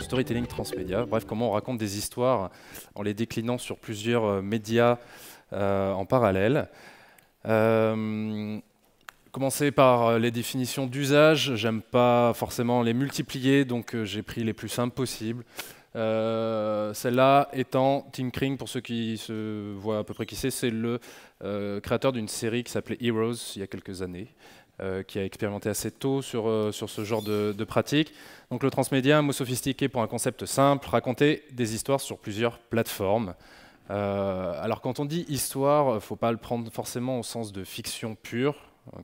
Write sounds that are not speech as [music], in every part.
storytelling transmédia, bref, comment on raconte des histoires en les déclinant sur plusieurs euh, médias euh, en parallèle. Euh, commencer par les définitions d'usage, j'aime pas forcément les multiplier, donc j'ai pris les plus simples possibles. Euh, celle-là étant Tim Kring, pour ceux qui se voient à peu près qui c'est, c'est le euh, créateur d'une série qui s'appelait Heroes il y a quelques années, euh, qui a expérimenté assez tôt sur, sur ce genre de, pratique. Donc le transmédia, un mot sophistiqué pour un concept simple, raconter des histoires sur plusieurs plateformes. alors quand on dit histoire, faut pas le prendre forcément au sens de fiction pure.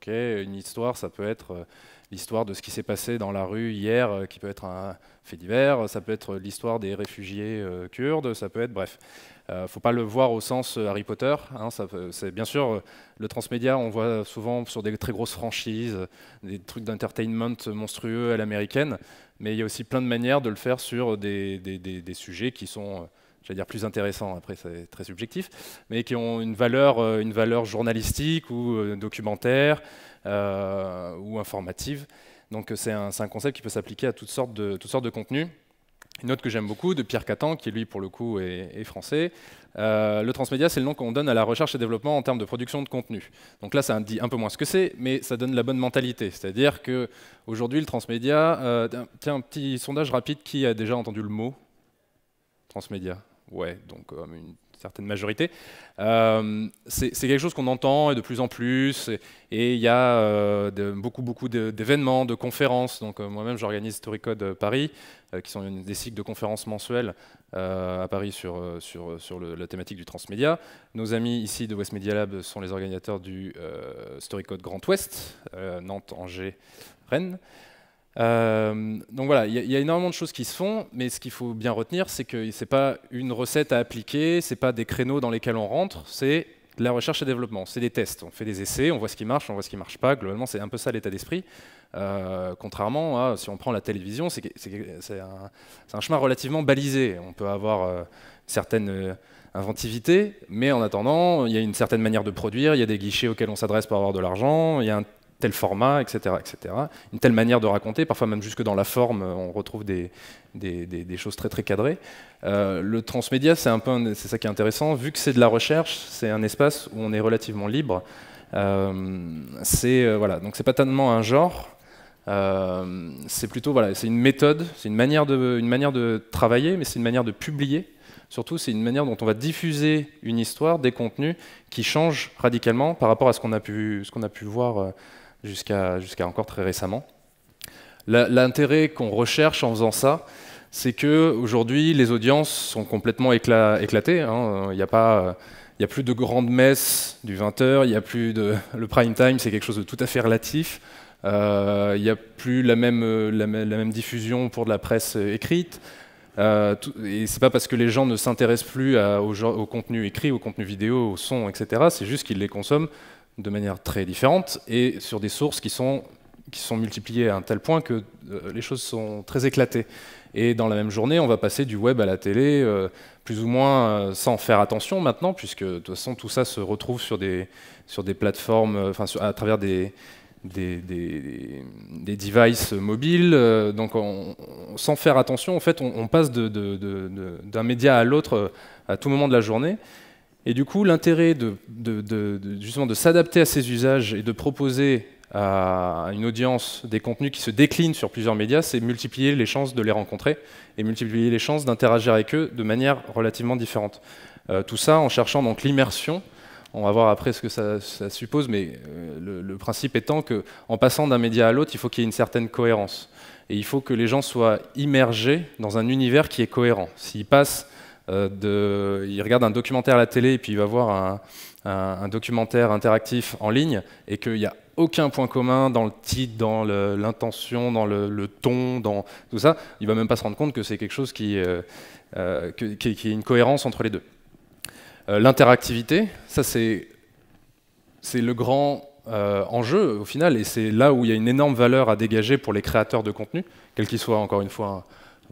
une histoire, ça peut être l'histoire de ce qui s'est passé dans la rue hier, euh, qui peut être un fait divers, ça peut être l'histoire des réfugiés euh, kurdes, ça peut être, bref. Il euh, ne faut pas le voir au sens Harry Potter. Hein, c'est bien sûr le transmédia, on voit souvent sur des très grosses franchises, des trucs d'entertainment monstrueux à l'américaine, mais il y a aussi plein de manières de le faire sur des, des, des, des sujets qui sont j'allais dire plus intéressants, après c'est très subjectif, mais qui ont une valeur, une valeur journalistique ou documentaire, euh, ou informative. Donc euh, c'est un, concept qui peut s'appliquer à toutes sortes de, toutes sortes de contenus. Une autre que j'aime beaucoup, de Pierre Catan, qui lui, pour le coup, est, français. Euh, le transmédia, c'est le nom qu'on donne à la recherche et développement en termes de production de contenu. Donc là, ça dit un peu moins ce que c'est, mais ça donne la bonne mentalité. C'est-à-dire qu'aujourd'hui, le transmédia... tiens, un petit sondage rapide, qui a déjà entendu le mot Transmédia Ouais, donc comme une certaine majorité. Euh, c'est quelque chose qu'on entend et de plus en plus, et il y a euh, beaucoup, beaucoup d'événements, de conférences. Donc euh, moi-même, j'organise Storycode Paris, qui sont des cycles de conférences mensuelles à Paris sur, sur, sur la thématique du transmédia. Nos amis ici de West Media Lab sont les organisateurs du Storycode Grand Ouest, Nantes, Angers, Rennes. Euh, donc voilà, il y, a énormément de choses qui se font, mais ce qu'il faut bien retenir, c'est que ce n'est pas une recette à appliquer, ce n'est pas des créneaux dans lesquels on rentre, c'est de la recherche et développement, c'est des tests. On fait des essais, on voit ce qui marche, on voit ce qui ne marche pas. Globalement, c'est un peu ça l'état d'esprit. Euh, contrairement à si on prend la télévision, c'est un, un, chemin relativement balisé. On peut avoir euh, certaines inventivités, mais en attendant, il y a une certaine manière de produire, il y a des guichets auxquels on s'adresse pour avoir de l'argent, il y a un tel format, etc., etc. Une telle manière de raconter, parfois même jusque dans la forme, on retrouve des, des, choses très très cadrées. Euh, le transmédia, c'est un peu, c'est ça qui est intéressant, vu que c'est de la recherche, c'est un espace où on est relativement libre. Euh, c'est euh, voilà, donc c'est pas tellement un genre, c'est plutôt voilà, c'est une méthode, c'est une manière de, une manière de travailler, mais c'est une manière de publier. Surtout, c'est une manière dont on va diffuser une histoire, des contenus qui changent radicalement par rapport à ce qu'on a pu, ce qu'on a pu voir jusqu'à encore très récemment. L'intérêt qu'on recherche en faisant ça, c'est que aujourd'hui les audiences sont complètement éclatées. Hein. Il n'y a pas il a plus de grande messe du 20h, il n'y a plus de [laughs] le prime time, c'est quelque chose de tout à fait relatif. Euh, il n'y a plus la même, la, même diffusion pour de la presse écrite. Euh, et c'est pas parce que les gens ne s'intéressent plus à, au, au, contenu écrit, au contenu vidéo, au son, etc. C'est juste qu'ils les consomment de manière très différente et sur des sources qui sont, qui sont multipliées à un tel point que euh, les choses sont très éclatées. Et dans la même journée, on va passer du web à la télé, euh, plus ou moins euh, sans faire attention maintenant, puisque de toute façon tout ça se retrouve sur des, sur des plateformes, enfin à travers des, des, des, des devices mobiles. donc sans faire attention, en fait, on, on passe d'un média à l'autre à tout moment de la journée. Et du coup, l'intérêt de, justement de s'adapter à ces usages et de proposer à une audience des contenus qui se déclinent sur plusieurs médias, c'est multiplier les chances de les rencontrer et multiplier les chances d'interagir avec eux de manière relativement différente. Euh, tout ça en cherchant donc l'immersion. On va voir après ce que ça, suppose, mais euh, le, principe étant que en passant d'un média à l'autre, il faut qu'il y ait une certaine cohérence. Et il faut que les gens soient immergés dans un univers qui est cohérent. S'ils passent euh, il regarde un documentaire à la télé et puis il va voir un, documentaire interactif en ligne et qu'il n'y a aucun point commun dans le titre, dans l'intention, dans le, ton, dans tout ça, il va même pas se rendre compte que c'est quelque chose qui, euh, euh, est une cohérence entre les deux. L'interactivité, ça c'est le grand enjeu au final, et c'est là où il y a une énorme valeur à dégager pour les créateurs de contenu, quel qu'il soit encore une fois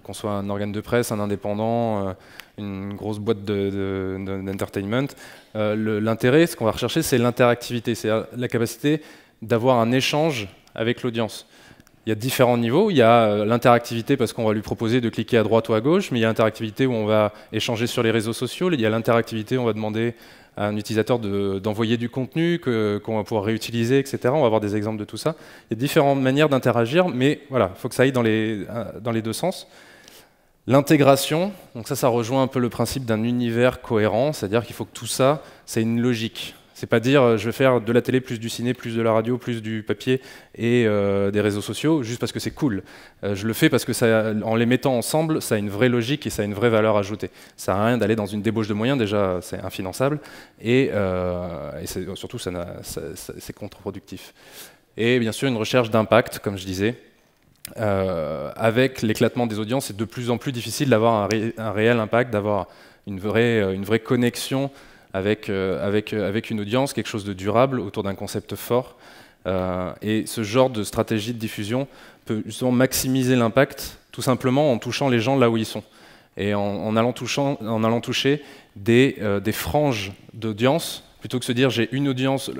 qu'on soit un organe de presse, un indépendant, euh, une grosse boîte d'entertainment, euh, l'intérêt, ce qu'on va rechercher, c'est l'interactivité, c'est la capacité d'avoir un échange avec l'audience. Il y a différents niveaux. Il y a euh, l'interactivité parce qu'on va lui proposer de cliquer à droite ou à gauche, mais il y a l'interactivité où on va échanger sur les réseaux sociaux. Il y a l'interactivité où on va demander à un utilisateur d'envoyer du contenu qu'on va pouvoir réutiliser, etc. On va avoir des exemples de tout ça. Il y a différentes manières d'interagir, mais voilà, il faut que ça aille dans les, euh, dans les deux sens. L'intégration, donc ça, ça rejoint un peu le principe d'un univers cohérent, c'est-à-dire qu'il faut que tout ça, c'est une logique. C'est pas dire euh, je vais faire de la télé plus du ciné, plus de la radio, plus du papier et euh, des réseaux sociaux juste parce que c'est cool. Euh, je le fais parce que ça, en les mettant ensemble, ça a une vraie logique et ça a une vraie valeur ajoutée. Ça n'a rien d'aller dans une débauche de moyens, déjà c'est infinançable et, surtout ça, c'est contre-productif. Et bien sûr une recherche d'impact, comme je disais. avec l'éclatement des audiences, c'est de plus en plus difficile d'avoir un, réel impact, d'avoir une vraie, une vraie connexion avec, euh, avec, euh, avec une audience, quelque chose de durable autour d'un concept fort. Euh, et ce genre de stratégie de diffusion peut justement maximiser l'impact tout simplement en touchant les gens là où ils sont et en, allant, en allant, toucher des, des franges d'audience plutôt que se dire j'ai une audience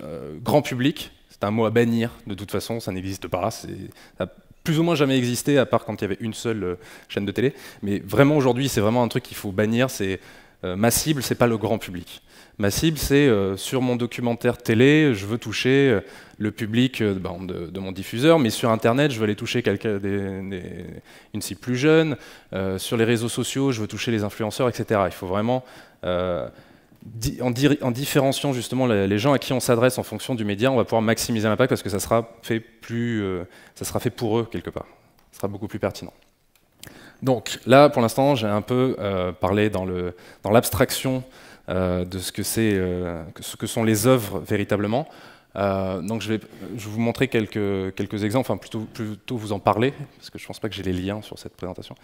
grand public. C'est un mot à bannir de toute façon, ça n'existe pas. Ça n'a plus ou moins jamais existé à part quand il y avait une seule chaîne de télé. Mais vraiment aujourd'hui, c'est vraiment un truc qu'il faut bannir. C'est euh, ma cible, c'est pas le grand public. Ma cible, c'est euh, sur mon documentaire télé, je veux toucher euh, le public ben, de, mon diffuseur, mais sur Internet, je veux aller toucher une cible plus jeune. sur les réseaux sociaux, je veux toucher les influenceurs, etc. Il faut vraiment, en, différenciant justement les, gens à qui on s'adresse en fonction du média, on va pouvoir maximiser l'impact parce que ça sera fait plus, ça sera fait pour eux quelque part. Ça sera beaucoup plus pertinent. Donc là, pour l'instant, j'ai un peu euh, parlé dans l'abstraction euh, de euh, ce que, sont les œuvres véritablement. donc je vais, vous montrer quelques, exemples, enfin plutôt, plutôt vous en parler, parce que je ne pense pas que j'ai les liens sur cette présentation.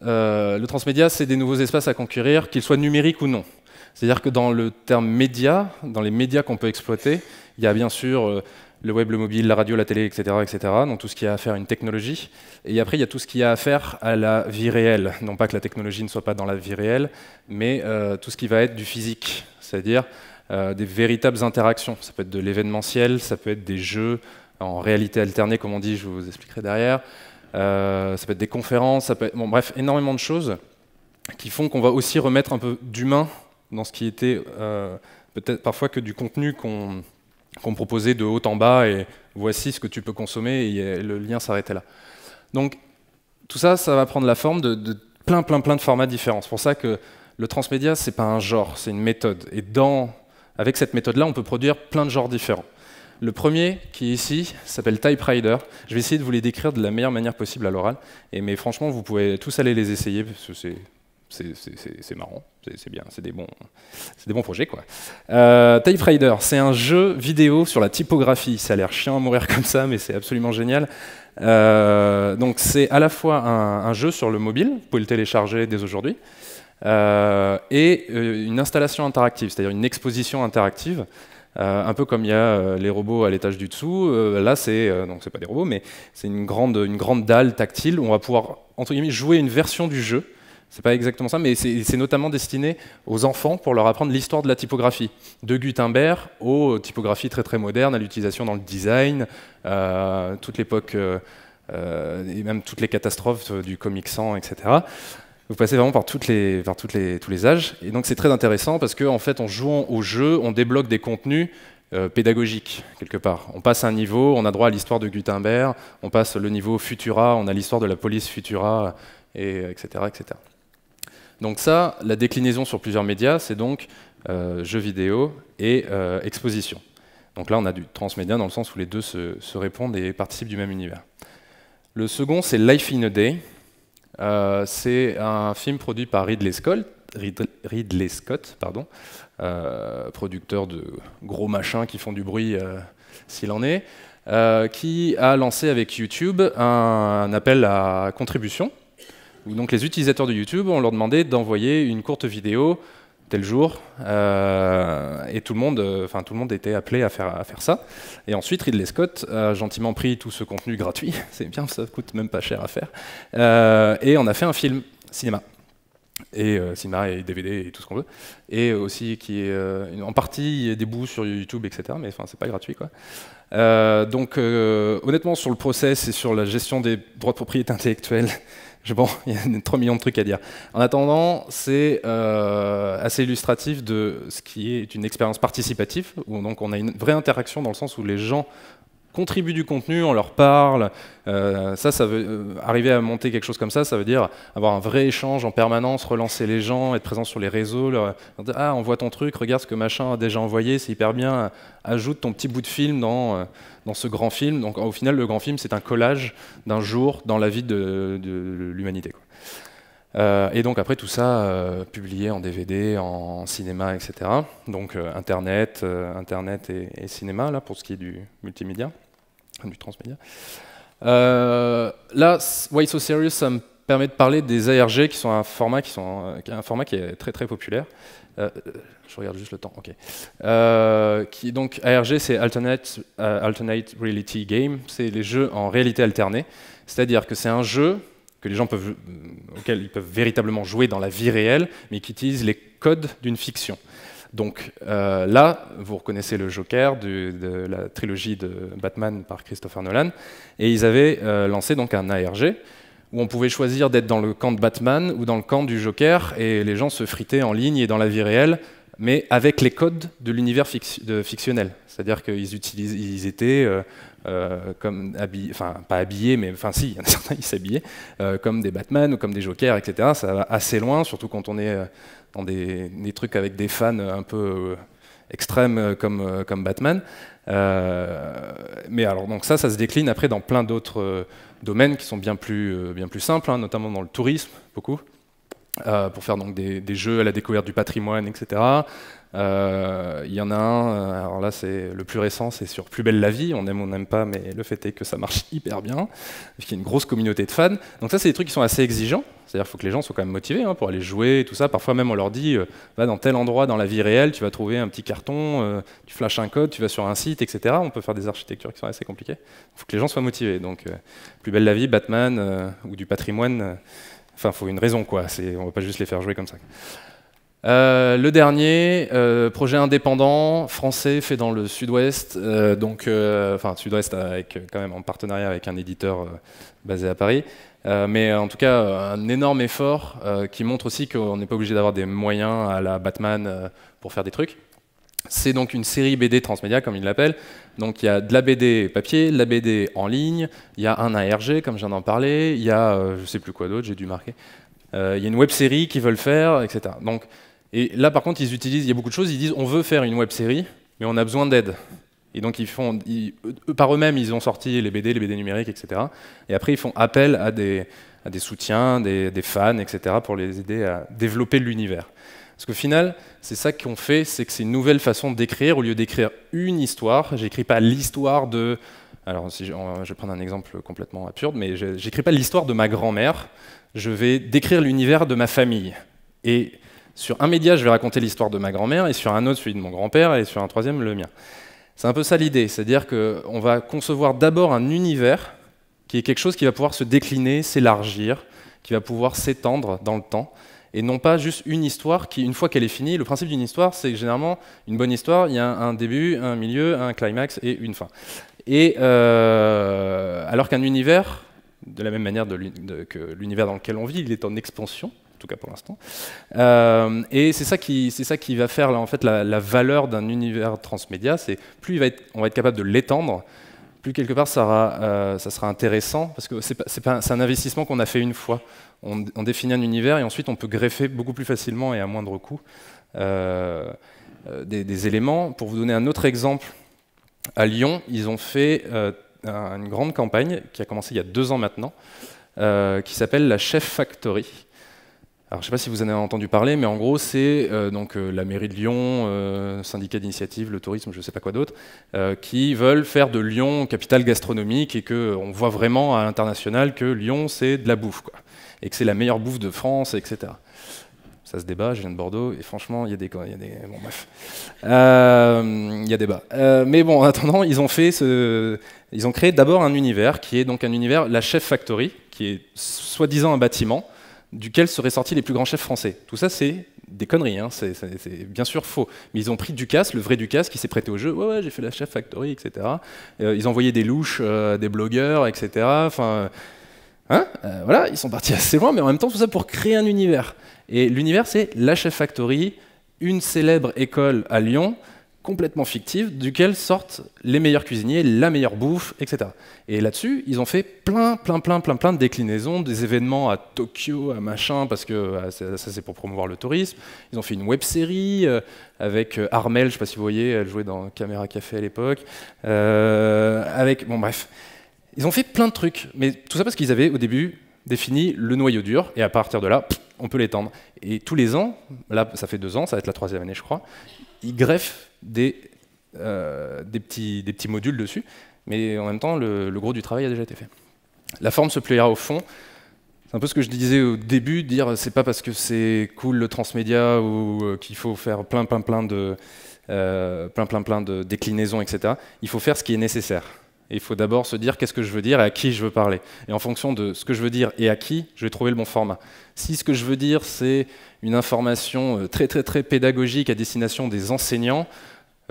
le transmédia, c'est des nouveaux espaces à conquérir, qu'ils soient numériques ou non. C'est-à-dire que dans le terme média, dans les médias qu'on peut exploiter, il y a bien sûr le web, le mobile, la radio, la télé, etc., etc. Donc tout ce qui a à faire à une technologie. Et après, il y a tout ce qui a à faire à la vie réelle. Non pas que la technologie ne soit pas dans la vie réelle, mais euh, tout ce qui va être du physique, c'est-à-dire euh, des véritables interactions. Ça peut être de l'événementiel, ça peut être des jeux en réalité alternée, comme on dit, je vous expliquerai derrière. Euh, ça peut être des conférences, ça peut être, bref, énormément de choses qui font qu'on va aussi remettre un peu d'humain dans ce qui était peut-être parfois que du contenu qu'on qu'on proposait de haut en bas et voici ce que tu peux consommer et le lien s'arrêtait là. Donc tout ça, ça va prendre la forme de, plein, plein, plein de formats différents. C'est pour ça que le transmédia, c'est pas un genre, c'est une méthode. Et avec cette méthode-là, on peut produire plein de genres différents. Le premier, qui est ici, s'appelle Rider. Je vais essayer de vous les décrire de la meilleure manière possible à l'oral. Mais franchement, vous pouvez tous aller les essayer, parce que c'est c'est marrant, c'est bien, c'est des, bons, des bons projets quoi. Euh, Type Rider, c'est un jeu vidéo sur la typographie. Ça a l'air chiant à mourir comme ça, mais c'est absolument génial. Euh, donc c'est à la fois un, jeu sur le mobile, vous pouvez le télécharger dès aujourd'hui, euh, et euh, une installation interactive, c'est-à-dire une exposition interactive. un peu comme il y a les robots à l'étage du dessous, là c'est donc c'est pas des robots, mais c'est une grande, une grande dalle tactile où on va pouvoir entre guillemets jouer une version du jeu c'est pas exactement ça, mais c'est notamment destiné aux enfants pour leur apprendre l'histoire de la typographie, de Gutenberg aux typographies très très modernes, à l'utilisation dans le design, euh, toute l'époque euh, euh, et même toutes les catastrophes du Comic Sans, etc. Vous passez vraiment par, toutes les, par toutes les, tous les âges, et donc c'est très intéressant parce qu'en fait, en jouant au jeu, on débloque des contenus euh, pédagogiques. quelque part. On passe un niveau, on a droit à l'histoire de Gutenberg, on passe le niveau Futura, on a l'histoire de la police Futura, et, etc., etc. Donc ça, la déclinaison sur plusieurs médias, c'est donc euh, jeu vidéo et euh, exposition. Donc là, on a du transmédia dans le sens où les deux se, répondent et participent du même univers. Le second, c'est Life in a Day. Euh, c'est un film produit par Ridley Scott, pardon, producteur de gros machins qui font du bruit s'il en est, qui a lancé avec YouTube un, un appel à contribution donc les utilisateurs de YouTube, on leur demandait d'envoyer une courte vidéo tel jour, euh, et tout le monde, euh, enfin tout le monde était appelé à faire à faire ça. Et ensuite, Ridley Scott a gentiment pris tout ce contenu gratuit, [laughs] c'est bien, ça coûte même pas cher à faire, euh, et on a fait un film cinéma et cinéma et DVD et tout ce qu'on veut, et aussi qui est en partie des bouts sur YouTube, etc. Mais enfin, c'est pas gratuit quoi. donc honnêtement, sur le process et sur la gestion des droits de propriété intellectuelle Bon, [laughs] il y a 3 millions de trucs à dire. En attendant, c'est euh, assez illustratif de ce qui est une expérience participative, où donc on a une vraie interaction dans le sens où les gens Contribue du contenu, on leur parle. Euh, ça, ça veut euh, arriver à monter quelque chose comme ça, ça veut dire avoir un vrai échange en permanence, relancer les gens, être présent sur les réseaux, leur, ah, on voit ton truc, regarde ce que machin a déjà envoyé, c'est hyper bien, ajoute ton petit bout de film dans euh, dans ce grand film. Donc au final, le grand film, c'est un collage d'un jour dans la vie de, l'humanité. et donc après tout ça publié en DVD, en, cinéma, etc. Donc internet, internet et, cinéma là pour ce qui est du multimédia du transmédia. Euh, là, Why So Serious, ça me permet de parler des ARG, qui sont euh, un format qui, est très très populaire. Euh, je regarde juste le temps, ok. donc ARG, c'est Alternate, Alternate Reality Game, c'est les jeux en réalité alternée, c'est-à-dire que c'est un jeu que les gens peuvent, auquel ils peuvent véritablement jouer dans la vie réelle, mais qui utilise les codes d'une fiction. Donc euh, là, vous reconnaissez le Joker de la trilogie de Batman par Christopher Nolan, et ils avaient euh, lancé donc un ARG où on pouvait choisir d'être dans le camp de Batman ou dans le camp du Joker, et les gens se fritaient en ligne et dans la vie réelle mais avec les codes de l'univers fictionnel. C'est-à-dire qu'ils ils étaient euh, euh, comme enfin pas habillés, mais enfin si, certains s'habillaient, euh, comme des Batman ou comme des Jokers, etc. Ça va assez loin, surtout quand on est dans des, trucs avec des fans un peu extrêmes comme, comme Batman. mais alors, donc ça, ça se décline après dans plein d'autres domaines qui sont bien plus, bien plus simples, hein, notamment dans le tourisme, beaucoup. Euh, pour faire donc des, jeux à la découverte du patrimoine, etc. il euh, y en a un, euh, alors là c'est le plus récent, c'est sur Plus belle la vie, on aime ou on n'aime pas, mais le fait est que ça marche [laughs] hyper bien, puisqu'il y a une grosse communauté de fans. Donc ça c'est des trucs qui sont assez exigeants, c'est-à-dire qu'il faut que les gens soient quand même motivés hein, pour aller jouer et tout ça. Parfois même on leur dit, va dans tel endroit dans la vie réelle, tu vas trouver un petit carton, tu flashes un code, tu vas sur un site, etc. On peut faire des architectures qui sont assez compliquées. Il faut que les gens soient motivés. Donc Plus belle la vie, Batman ou du patrimoine Enfin, faut une raison, quoi. C'est, on va pas juste les faire jouer comme ça. Euh, le dernier, euh, projet indépendant français fait dans le sud-ouest, euh, donc enfin sud-ouest avec quand même en partenariat avec un éditeur basé à Paris, mais en tout cas un énorme effort qui montre aussi qu'on n'est pas obligé d'avoir des moyens à la Batman pour faire des trucs. C'est donc une série BD transmédia, comme ils l'appellent. Donc il y a de la BD papier, de la BD en ligne, il y a un ARG, comme je viens d'en parler, il y a, euh, je ne sais plus quoi d'autre, j'ai dû marquer, euh, il y a une web série qu'ils veulent faire, etc. et là, par contre, ils utilisent, il y a beaucoup de choses, ils disent on veut faire une web série, mais on a besoin d'aide. Et donc, ils font, par eux-mêmes, ils ont sorti les BD, les BD numériques, etc. Et après, ils font appel à des, soutiens, des fans, etc., pour les aider à développer l'univers. Parce qu'au final, c'est ça qu'on fait, c'est que c'est une nouvelle façon d'écrire. Au lieu d'écrire une histoire, j'écris pas l'histoire de... Alors, si je, vais prendre un exemple complètement absurde, mais j'écris pas l'histoire de ma grand-mère, je vais décrire l'univers de ma famille. Et sur un média, je vais raconter l'histoire de ma grand-mère, et sur un autre, celui de mon grand-père, et sur un troisième, le mien. C'est un peu ça l'idée, c'est-à-dire qu'on va concevoir d'abord un univers qui est quelque chose qui va pouvoir se décliner, s'élargir, qui va pouvoir s'étendre dans le temps et non pas juste une histoire qui, une fois qu'elle est finie, le principe d'une histoire, c'est généralement une bonne histoire, il y a un début, un milieu, un climax et une fin. Et euh, alors qu'un univers, de la même manière de que l'univers dans lequel on vit, il est en expansion, en tout cas pour l'instant. Euh, et c'est ça qui, c'est ça qui va faire en fait la, valeur d'un univers transmédia. C'est plus va être, on va être capable de l'étendre, plus quelque part ça, euh, ça sera intéressant parce que c'est, un investissement qu'on a fait une fois on, définit un univers et ensuite on peut greffer beaucoup plus facilement et à moindre coût euh, euh, des, éléments. Pour vous donner un autre exemple, à Lyon, ils ont fait euh, une grande campagne qui a commencé il y a deux ans maintenant, qui s'appelle la Chef Factory. Alors, je ne sais pas si vous en avez entendu parler, mais en gros, c'est euh, donc euh, la mairie de Lyon, euh, syndicat d'initiative, le tourisme, je ne sais pas quoi d'autre, qui veulent faire de Lyon capitale gastronomique et que on voit vraiment à l'international que Lyon c'est de la bouffe, quoi, et que c'est la meilleure bouffe de France, etc. Ça se débat. Je viens de Bordeaux et franchement, il y a des, des, bon bref, il y a débat. mais bon, en attendant, ils ont fait ils ont créé d'abord un univers qui est donc un univers, la Chef Factory, qui est soi-disant un bâtiment duquel seraient sortis les plus grands chefs français. Tout ça, c'est des conneries, hein. c'est bien sûr faux. Mais ils ont pris Ducasse, le vrai Ducasse, qui s'est prêté au jeu. Ouais, ouais, j'ai fait la Chef Factory, etc. Euh, ils ont des louches, euh, des blogueurs, etc. Enfin, hein euh, voilà, ils sont partis [laughs] assez loin, mais en même temps, tout ça pour créer un univers. Et l'univers, c'est la Chef Factory, une célèbre école à Lyon complètement fictive duquel sortent les meilleurs cuisiniers, la meilleure bouffe, etc. Et là-dessus, ils ont fait plein, plein, plein, plein, plein de déclinaisons, des événements à Tokyo, à machin, parce que ah, ça, c'est pour promouvoir le tourisme. Ils ont fait une web série euh, avec euh, Armel, je sais pas si vous voyez, elle jouait dans Caméra Café à l'époque. Euh, avec, bon bref, ils ont fait plein de trucs, mais tout ça parce qu'ils avaient au début défini le noyau dur, et à partir de là, on peut l'étendre. Et tous les ans, là ça fait deux ans, ça va être la troisième année je crois, il greffe euh, des, petits, modules dessus, mais en même temps, le, gros du travail a déjà été fait. La forme se plaira au fond. C'est un peu ce que je disais au début, dire c'est pas parce que c'est cool le transmédia ou euh, qu'il faut faire plein plein plein de euh, déclinaisons, etc. Il faut faire ce qui est nécessaire il faut d'abord se dire qu'est-ce que je veux dire et à qui je veux parler. Et en fonction de ce que je veux dire et à qui, je vais trouver le bon format. Si ce que je veux dire, c'est une information euh, très très très pédagogique à destination des enseignants,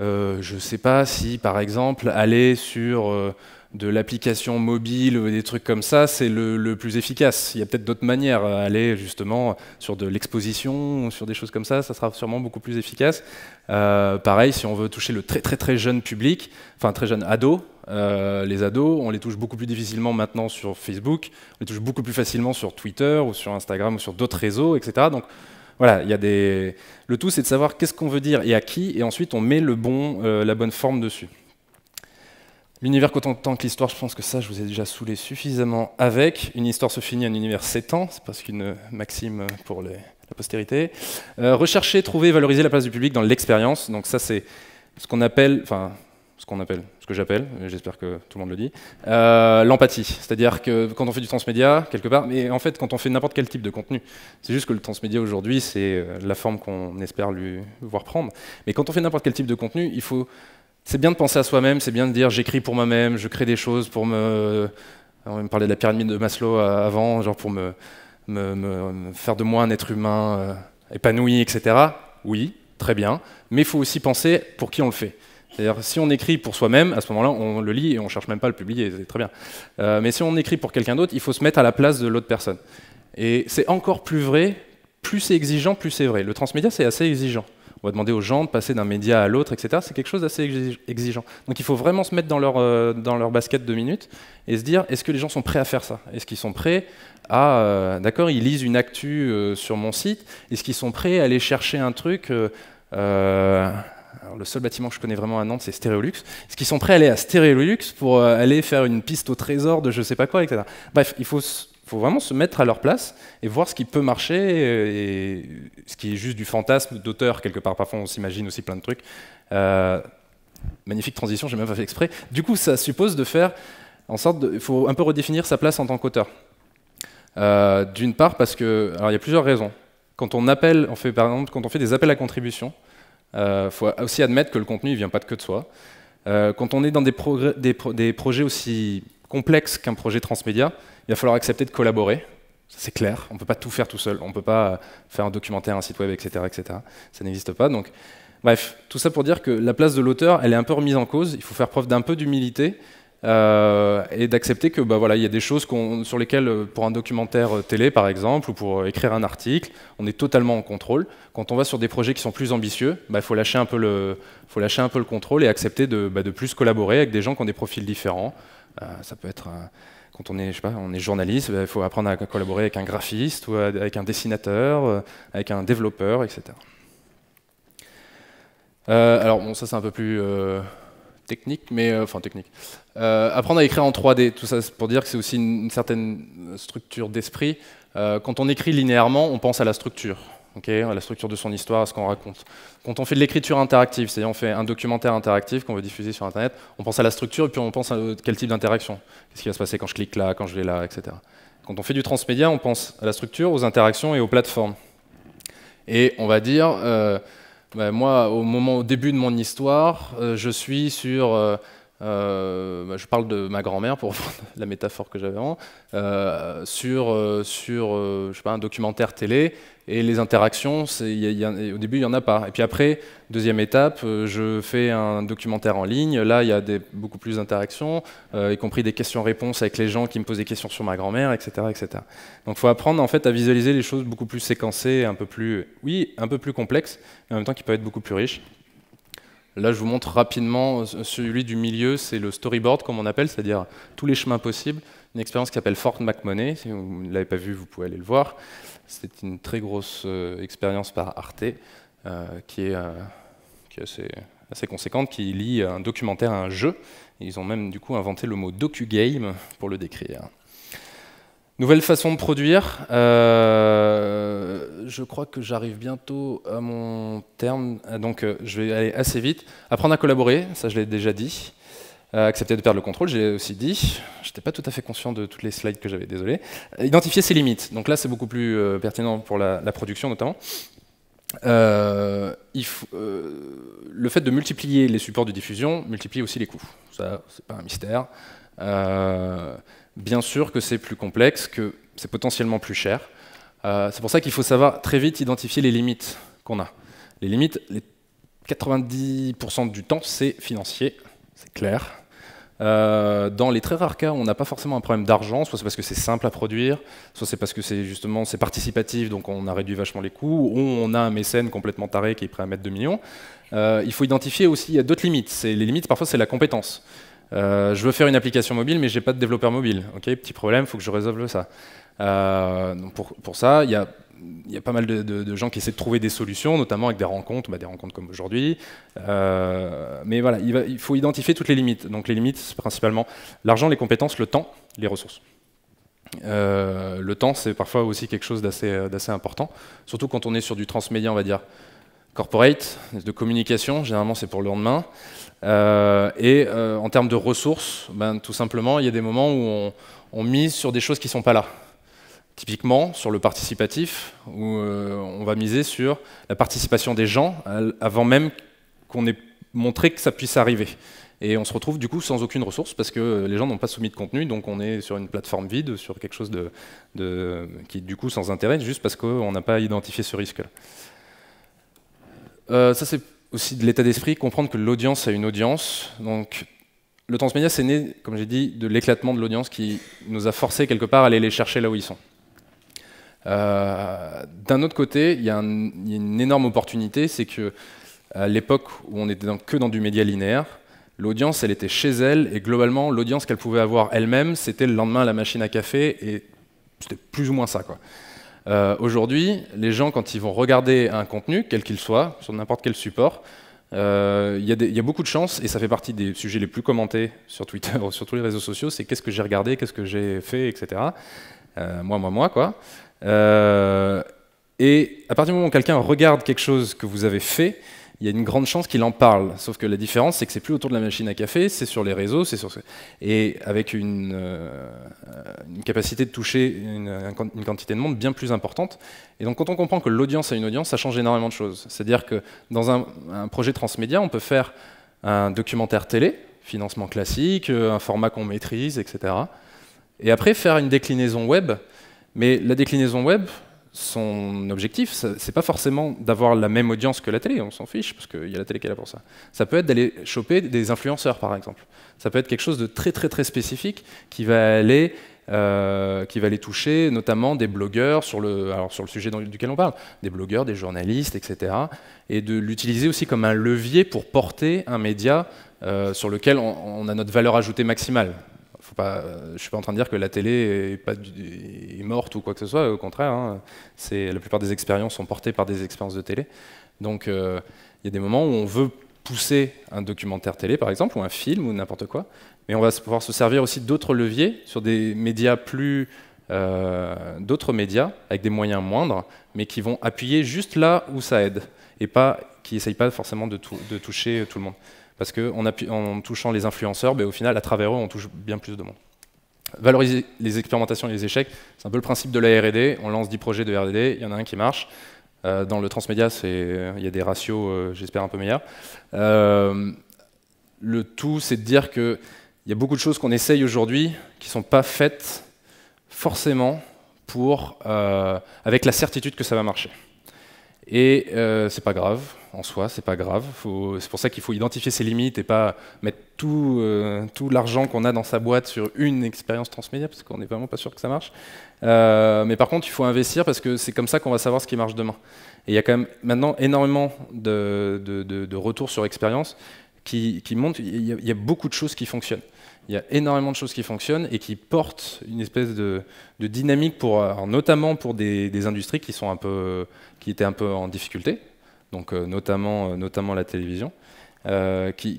euh, je ne sais pas si par exemple aller sur euh, de l'application mobile ou des trucs comme ça, c'est le, plus efficace. Il y a peut-être d'autres manières, aller justement sur de l'exposition ou sur des choses comme ça, ça sera sûrement beaucoup plus efficace. pareil, si on veut toucher le très très très jeune public, enfin très jeune ado, euh, les ados, on les touche beaucoup plus difficilement maintenant sur Facebook, on les touche beaucoup plus facilement sur Twitter ou sur Instagram ou sur d'autres réseaux, etc. Donc voilà, il y a des... le tout c'est de savoir qu'est-ce qu'on veut dire et à qui, et ensuite on met le bon, euh, la bonne forme dessus. L'univers contemporain que l'histoire, je pense que ça, je vous ai déjà saoulé suffisamment avec. Une histoire se finit, un univers s'étend, c'est parce qu'une maxime pour la postérité. Euh, rechercher, trouver, valoriser la place du public dans l'expérience. Donc ça, c'est ce qu'on appelle, enfin, ce qu'on appelle, que j'appelle, j'espère que tout le monde le dit, euh, l'empathie. C'est-à-dire que quand on fait du transmédia, quelque part, mais en fait quand on fait n'importe quel type de contenu, c'est juste que le transmédia aujourd'hui, c'est euh, la forme qu'on espère lui voir prendre, mais quand on fait n'importe quel type de contenu, il faut... C'est bien de penser à soi-même, c'est bien de dire j'écris pour moi-même, je crée des choses pour me... On me parlait de la pyramide de Maslow euh, avant, genre pour me, me, faire de moi un être humain épanoui, etc. Oui, très bien, mais il faut aussi penser pour qui on le fait. C'est-à-dire, si on écrit pour soi-même, à ce moment-là, on le lit et on cherche même pas à le publier, c'est très bien. Euh, mais si on écrit pour quelqu'un d'autre, il faut se mettre à la place de l'autre personne. Et c'est encore plus vrai, plus c'est exigeant, plus c'est vrai. Le transmédia, c'est assez exigeant. On va demander aux gens de passer d'un média à l'autre, etc. C'est quelque chose d'assez exigeant. Donc il faut vraiment se mettre dans leur, euh, dans leur basket de minutes et se dire est-ce que les gens sont prêts à faire ça Est-ce qu'ils sont prêts à. Euh, d'accord, ils lisent une actu sur mon site. Est-ce qu'ils sont prêts à aller chercher un truc le seul bâtiment que je connais vraiment à Nantes, c'est Stereolux. Est-ce qu'ils sont prêts à aller à Stereolux pour euh, aller faire une piste au trésor de je sais pas quoi, etc. Bref, il faut, vraiment se mettre à leur place et voir ce qui peut marcher et ce qui est juste du fantasme d'auteur quelque part. Parfois, on s'imagine aussi plein de trucs. Euh, magnifique transition, j'ai même pas fait exprès. Du coup, ça suppose de faire en sorte, il faut un peu redéfinir sa place en tant qu'auteur. Euh, d'une part parce que, alors il y a plusieurs raisons. Quand on appelle, on fait par exemple, quand on fait des appels à contribution, il euh, faut aussi admettre que le contenu ne vient pas de que de soi. Euh, quand on est dans des, des projets aussi complexes qu'un projet transmédia, il va falloir accepter de collaborer, c'est clair, on ne peut pas tout faire tout seul, on ne peut pas faire un documentaire, un site web, etc. etc. Ça n'existe pas. Donc, bref, tout ça pour dire que la place de l'auteur, elle est un peu remise en cause, il faut faire preuve d'un peu d'humilité euh, et d'accepter que bah, voilà, il y a des choses sur lesquelles, euh, pour un documentaire euh, télé par exemple, ou pour écrire un article, on est totalement en contrôle. Quand on va sur des projets qui sont plus ambitieux, il bah, faut, lâcher un peu le, faut lâcher un peu le contrôle et accepter de, bah, plus collaborer avec des gens qui ont des profils différents. ça peut être... quand on est, pas, on est journaliste, il bah, faut apprendre à collaborer avec un graphiste, ou avec un dessinateur, avec un développeur, etc. alors bon, ça c'est un peu plus technique, mais euh, enfin technique. Euh, apprendre à écrire en 3D, tout ça pour dire que c'est aussi une, certaine structure d'esprit. Euh, quand on écrit linéairement, on pense à la structure, OK à la structure de son histoire, à ce qu'on raconte. Quand on fait de l'écriture interactive, c'est-à-dire on fait un documentaire interactif qu'on veut diffuser sur Internet, on pense à la structure et puis on pense à quel type d'interaction. Qu'est-ce qui va se passer quand je clique là, quand je vais là, etc. Quand on fait du transmédia, on pense à la structure, aux interactions et aux plateformes. Et on va dire bah, moi, au moment, au début de mon histoire, euh, je suis sur euh, euh, bah, je parle de ma grand-mère pour [laughs] la métaphore que j'avais avant, euh, sur, euh, sur je sais pas, un documentaire télé, et les interactions, c'est au début, il n'y en a pas. Et puis après, deuxième étape, je fais un documentaire en ligne, là, il y a des, beaucoup plus d'interactions, y compris des questions-réponses avec les gens qui me posent des questions sur ma grand-mère, etc., etc. Donc il faut apprendre en fait, à visualiser les choses beaucoup plus séquencées, un peu plus, oui, un peu plus complexes, mais en même temps qui peuvent être beaucoup plus riches. Là, je vous montre rapidement euh, celui du milieu, c'est le storyboard, comme on appelle, c'est-à-dire tous les chemins possibles. Une expérience qui s'appelle Fort McMoney. Si vous ne l'avez pas vu, vous pouvez aller le voir. C'est une très grosse euh, expérience par Arte, euh, qui est, assez, assez, conséquente, qui lie un documentaire à un jeu. Ils ont même du coup inventé le mot docu-game pour le décrire. Nouvelle façon de produire. Euh, je crois que j'arrive bientôt à mon terme, donc euh, je vais aller assez vite. Apprendre à collaborer, ça je l'ai déjà dit. Euh, accepter de perdre le contrôle, j'ai aussi dit. Je n'étais pas tout à fait conscient de toutes les slides que j'avais, désolé. Identifier ses limites, donc là c'est beaucoup plus pertinent pour la, production notamment. le fait de multiplier les supports de diffusion multiplie aussi les coûts. Ça, c'est pas un mystère bien sûr que c'est plus complexe, que c'est potentiellement plus cher. Euh, c'est pour ça qu'il faut savoir très vite identifier les limites qu'on a. Les limites, les 90% du temps, c'est financier, c'est clair. Euh, dans les très rares cas on n'a pas forcément un problème d'argent, soit c'est parce que c'est simple à produire, soit c'est parce que c'est justement c'est participatif, donc on a réduit vachement les coûts, ou on a un mécène complètement taré qui est prêt à mettre 2 millions. Euh, il faut identifier aussi, il d'autres limites. les limites, parfois, c'est la compétence. Euh, je veux faire une application mobile, mais j'ai pas de développeur mobile. Ok, petit problème, il faut que je résolve ça. Euh, pour, ça, il y a, pas mal de, gens qui essaient de trouver des solutions, notamment avec des rencontres, bah, des rencontres comme aujourd'hui. Euh, mais voilà, il, il, faut identifier toutes les limites. Donc les limites, c'est principalement l'argent, les compétences, le temps, les ressources. le temps, c'est parfois aussi quelque chose d'assez important, surtout quand on est sur du transmédia, on va dire corporate, de communication, généralement c'est pour le lendemain. Euh, et euh, en termes de ressources, ben, tout simplement, il y a des moments où on, mise sur des choses qui ne sont pas là. Typiquement, sur le participatif, où euh, on va miser sur la participation des gens avant même qu'on ait montré que ça puisse arriver. Et on se retrouve du coup sans aucune ressource parce que les gens n'ont pas soumis de contenu, donc on est sur une plateforme vide, sur quelque chose de, qui est du coup sans intérêt, juste parce qu'on n'a pas identifié ce risque-là. Euh, ça, c'est aussi de l'état d'esprit, comprendre que l'audience a une audience. Donc, le transmédia, c'est né, comme j'ai dit, de l'éclatement de l'audience qui nous a forcé quelque part à aller les chercher là où ils sont. Euh, d'un autre côté, il y, a une énorme opportunité, c'est que à l'époque où on n'était que dans du média linéaire, l'audience, elle était chez elle, et globalement, l'audience qu'elle pouvait avoir elle-même, c'était le lendemain à la machine à café, et c'était plus ou moins ça. Quoi. Euh, aujourd'hui, les gens, quand ils vont regarder un contenu, quel qu'il soit, sur n'importe quel support, euh, il y, a beaucoup de chances, et ça fait partie des sujets les plus commentés sur Twitter ou sur tous les réseaux sociaux, c'est qu'est-ce que j'ai regardé, qu'est-ce que j'ai fait, etc. Euh, moi, moi, moi, quoi. et à partir du moment où quelqu'un regarde quelque chose que vous avez fait, il y a une grande chance qu'il en parle. Sauf que la différence, c'est que c'est plus autour de la machine à café, c'est sur les réseaux, c'est sur et avec une, euh, une capacité de toucher une, quantité de monde bien plus importante. Et donc, quand on comprend que l'audience a une audience, ça change énormément de choses. C'est-à-dire que dans un, un projet transmédia, on peut faire un documentaire télé, financement classique, euh, un format qu'on maîtrise, etc. Et après, faire une déclinaison web. Mais la déclinaison web, son objectif, c'est pas forcément d'avoir la même audience que la télé, on s'en fiche, parce qu'il y a la télé qui est là pour ça. Ça peut être d'aller choper des influenceurs, par exemple. Ça peut être quelque chose de très très très spécifique qui va aller, euh, qui va toucher notamment des blogueurs sur le, sur le sujet duquel on parle, des blogueurs, des journalistes, etc. Et de l'utiliser aussi comme un levier pour porter un média euh, sur lequel on a notre valeur ajoutée maximale. Je pas, euh, je suis pas en train de dire que la télé est, pas, morte ou quoi que ce soit, au contraire. Hein. c'est, la plupart des expériences sont portées par des expériences de télé. Donc euh, il y a des moments où on veut pousser un documentaire télé, par exemple, ou un film, ou n'importe quoi, mais on va pouvoir se servir aussi d'autres leviers sur des médias plus... Euh, d'autres médias avec des moyens moindres, mais qui vont appuyer juste là où ça aide et pas qui n'essayent pas forcément de toucher tout le monde. Parce qu'en en touchant les influenceurs, ben, au final, à travers eux, on touche bien plus de monde. Valoriser les expérimentations et les échecs, c'est un peu le principe de la RD. On lance 10 projets de RD, il y en a un qui marche. Euh, dans le transmédia, il y a des ratios, euh, j'espère, un peu meilleurs. Euh, le tout, c'est de dire qu'il y a beaucoup de choses qu'on essaye aujourd'hui qui ne sont pas faites forcément pour, avec la certitude que ça va marcher. Et c'est pas grave, en soi, c'est pas grave. C'est pour ça qu'il faut identifier ses limites et pas mettre euh, tout, l'argent qu'on a dans sa boîte sur une expérience transmédia, parce qu'on n'est vraiment pas sûr que ça marche. Euh, mais par contre, il faut investir parce que c'est comme ça qu'on va savoir ce qui marche demain. Et il y a quand même maintenant énormément de, retours sur expérience qui, qui montrent qu'il y, a beaucoup de choses qui fonctionnent. Il y a énormément de choses qui fonctionnent et qui portent une espèce de, dynamique, pour, euh, notamment pour des, des industries qui, sont un peu, qui étaient un peu en difficulté, donc euh, notamment, euh, notamment la télévision. Euh, qui,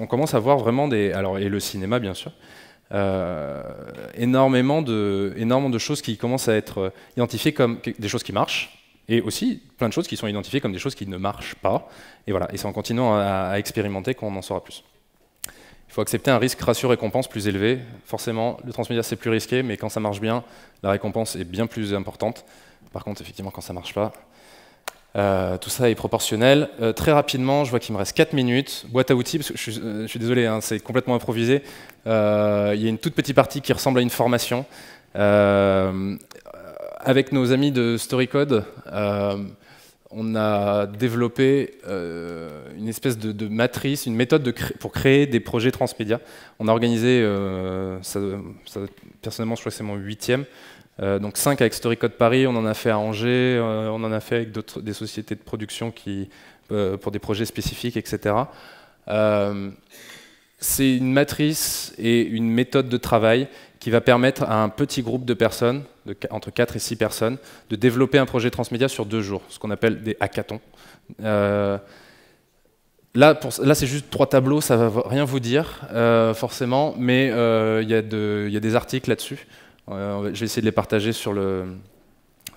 on commence à voir vraiment des. Alors, et le cinéma, bien sûr. énormément, de, énormément de choses qui commencent à être identifiées comme des choses qui marchent, et aussi plein de choses qui sont identifiées comme des choses qui ne marchent pas. Et voilà, et c'est en continuant à, expérimenter qu'on en saura plus. Il faut accepter un risque ratio-récompense plus élevé. Forcément, le transmédia c'est plus risqué, mais quand ça marche bien, la récompense est bien plus importante. Par contre, effectivement, quand ça marche pas, euh, tout ça est proportionnel. Euh, très rapidement, je vois qu'il me reste 4 minutes. Boîte à outils, parce que je, suis, euh, désolé, hein, c'est complètement improvisé. Il y a une toute petite partie qui ressemble à une formation. avec nos amis de StoryCode, on a développé euh, une espèce de, matrice, une méthode pour créer des projets transmédia. On a organisé, euh, personnellement, je crois que c'est mon huitième, euh, donc cinq avec Storycode Paris, on en a fait à Angers, on en a fait avec des sociétés de production qui, pour des projets spécifiques, etc. c'est une matrice et une méthode de travail qui va permettre à un petit groupe de personnes, de, entre 4 et 6 personnes, de développer un projet transmédia sur deux jours, ce qu'on appelle des hackathons. Euh, là, c'est juste trois tableaux, ça ne va rien vous dire, euh, forcément, mais euh, il y, a des articles là-dessus. je vais essayer de les partager sur le,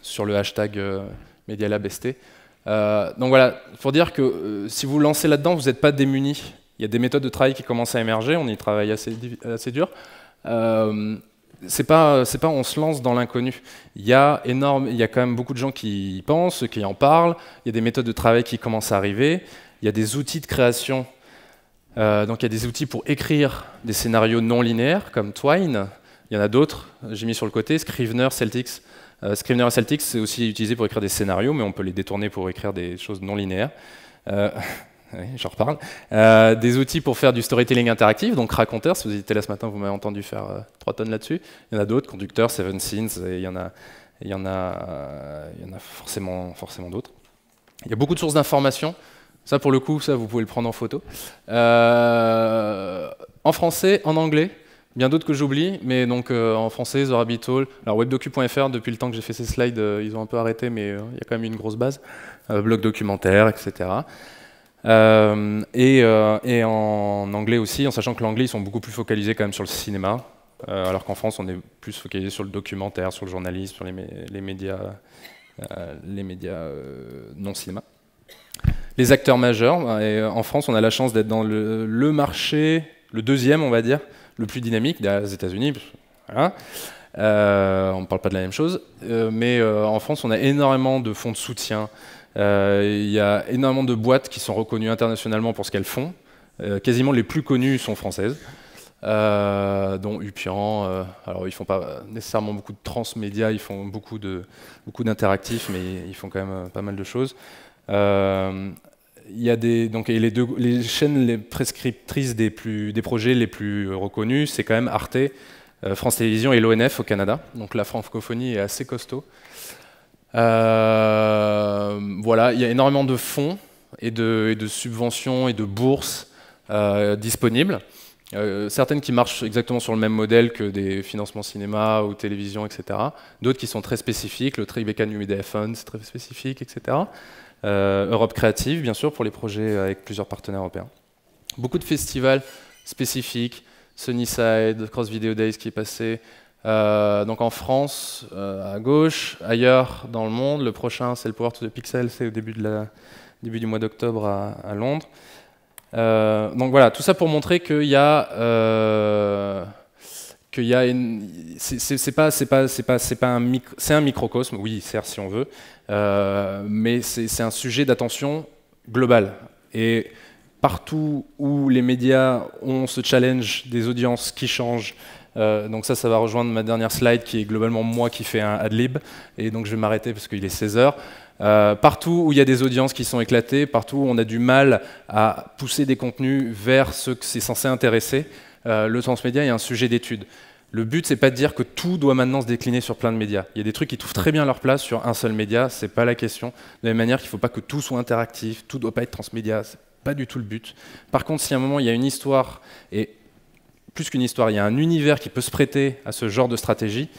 sur le hashtag MediaLabST. donc voilà, pour dire que si vous lancez là-dedans, vous n'êtes pas démunis. Il y a des méthodes de travail qui commencent à émerger, on y travaille assez dur. Euh, c'est pas, c'est pas on se lance dans l'inconnu. Il y a énorme, il y a quand même beaucoup de gens qui y pensent, qui en parlent. Il y a des méthodes de travail qui commencent à arriver. Il y a des outils de création. Euh, donc il y a des outils pour écrire des scénarios non linéaires comme Twine. Il y en a d'autres. J'ai mis sur le côté Scrivener, Celtics. Euh, Scrivener et Celtics c'est aussi utilisé pour écrire des scénarios, mais on peut les détourner pour écrire des choses non linéaires. [laughs] reparle, euh, des outils pour faire du storytelling interactif, donc raconteur, si vous étiez là ce matin, vous m'avez entendu faire euh, trois 3 tonnes là-dessus. Il y en a d'autres, conducteur, Seven scenes et il y en a, il y en a, euh, il y en a forcément, forcément d'autres. Il y a beaucoup de sources d'informations. Ça, pour le coup, ça, vous pouvez le prendre en photo. en français, en anglais, bien d'autres que j'oublie, mais donc en français, The Rabbit Hole, alors webdocu.fr, depuis le temps que j'ai fait ces slides, ils ont un peu arrêté, mais il y a quand même une grosse base, blog documentaire, etc. Euh, euh, et, en anglais aussi, en sachant que l'anglais, ils sont beaucoup plus focalisés quand même sur le cinéma, euh, alors qu'en France, on est plus focalisé sur le documentaire, sur le journalisme, sur les, médias, les médias non cinéma les acteurs majeurs. Et en France, on a la chance d'être dans le, marché, le deuxième, on va dire, le plus dynamique des États-Unis. on ne parle pas de la même chose. mais en France, on a énormément de fonds de soutien, euh, il y a énormément de boîtes qui sont reconnues internationalement pour ce qu'elles font. Euh, quasiment les plus connues sont françaises. Euh, dont Upian. alors ils font pas nécessairement beaucoup de transmédia, ils font beaucoup de beaucoup d'interactifs, mais ils font quand même pas mal de choses. Il y a donc les deux les chaînes les prescriptrices des plus des projets les plus reconnus, c'est quand même Arte, France Télévisions et l'ONF au Canada. Donc la francophonie est assez costaud. Euh, voilà, il y a énormément de fonds et de, subventions et de bourses euh, disponibles. Euh, certaines qui marchent exactement sur le même modèle que des financements cinéma ou télévision, etc. D'autres qui sont très spécifiques, le Tribeca New Media Fund, c'est très spécifique, etc. Europe Créative, bien sûr, pour les projets avec plusieurs partenaires européens. Beaucoup de festivals spécifiques, Sunnyside, Cross Video Days qui est passé, euh, donc en France, euh, à gauche, ailleurs dans le monde. Le prochain, c'est le Power to the Pixel, c'est au début, de la, début, du mois d'octobre à, Londres. Euh, donc voilà, tout ça pour montrer qu'il y a... qu'il y a une, c'est pas, c'est pas, c'est pas, c'est pas un c'est un microcosme, oui, certes si on veut, mais c'est un sujet d'attention globale. Et partout où les médias ont ce challenge des audiences qui changent, euh, donc ça, ça va rejoindre ma dernière slide qui est globalement moi qui fais un ad-lib. Et donc je vais m'arrêter parce qu'il est 16h. Euh, partout où il y a des audiences qui sont éclatées, partout où on a du mal à pousser des contenus vers ceux que c'est censé intéresser, euh, le transmédia est un sujet d'étude. Le but, c'est pas de dire que tout doit maintenant se décliner sur plein de médias. Il y a des trucs qui trouvent très bien leur place sur un seul média, c'est pas la question. De la même manière qu'il faut pas que tout soit interactif, tout doit pas être transmédia, c'est pas du tout le but. Par contre, si à un moment il y a une histoire et plus qu'une histoire, il y a un univers qui peut se prêter à ce genre de stratégie.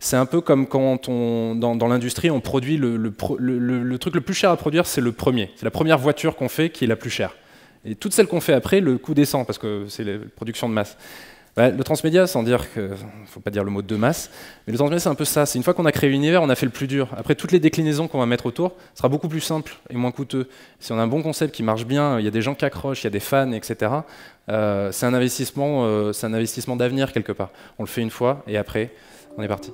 C'est un peu comme quand on, dans, l'industrie, on produit le, truc le plus cher à produire, c'est le premier. C'est la première voiture qu'on fait qui est la plus chère. Et toutes celles qu'on fait après, le coût descend parce que c'est la production de masse. Bah, le transmédia, sans dire que, faut pas dire le mot de masse, mais le transmédia c'est un peu ça. C'est une fois qu'on a créé l'univers, on a fait le plus dur. Après toutes les déclinaisons qu'on va mettre autour, ce sera beaucoup plus simple et moins coûteux. Si on a un bon concept qui marche bien, il y a des gens qui accrochent, il y a des fans, etc. Euh, un euh, c'est un investissement d'avenir quelque part. On le fait une fois et après, on est parti.